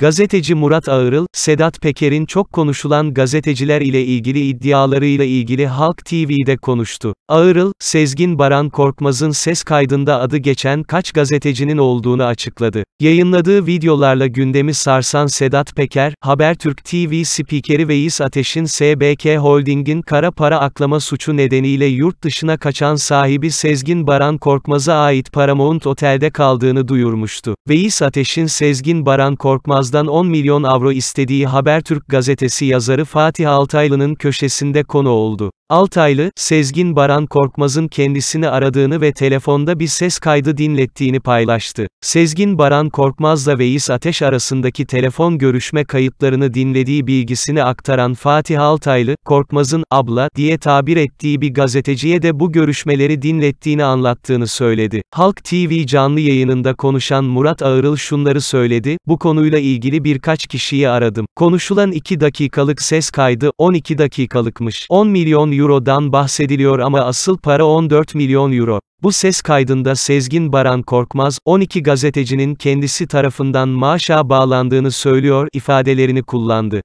Gazeteci Murat Ağırıl, Sedat Peker'in çok konuşulan gazeteciler ile ilgili iddialarıyla ilgili Halk TV'de konuştu. Ağırıl, Sezgin Baran Korkmaz'ın ses kaydında adı geçen kaç gazetecinin olduğunu açıkladı. Yayınladığı videolarla gündemi sarsan Sedat Peker, Habertürk TV spikeri Veys Ateş'in SBK Holding'in kara para aklama suçu nedeniyle yurt dışına kaçan sahibi Sezgin Baran Korkmaz'a ait Paramount Otel'de kaldığını duyurmuştu. Veys Ateş'in Sezgin Baran Korkmaz Yılmaz'dan 10 milyon avro istediği Habertürk gazetesi yazarı Fatih Altaylı'nın köşesinde konu oldu. Altaylı, Sezgin Baran Korkmaz'ın kendisini aradığını ve telefonda bir ses kaydı dinlettiğini paylaştı. Sezgin Baran Korkmaz'la Veys Ateş arasındaki telefon görüşme kayıtlarını dinlediği bilgisini aktaran Fatih Altaylı, Korkmaz'ın abla diye tabir ettiği bir gazeteciye de bu görüşmeleri dinlettiğini anlattığını söyledi. Halk TV canlı yayınında konuşan Murat Ağırıl şunları söyledi, bu konuyla ilgili birkaç kişiyi aradım. Konuşulan 2 dakikalık ses kaydı 12 dakikalıkmış. 10 milyon Euro'dan bahsediliyor ama asıl para 14 milyon Euro. Bu ses kaydında Sezgin Baran Korkmaz, 12 gazetecinin kendisi tarafından maaşa bağlandığını söylüyor ifadelerini kullandı.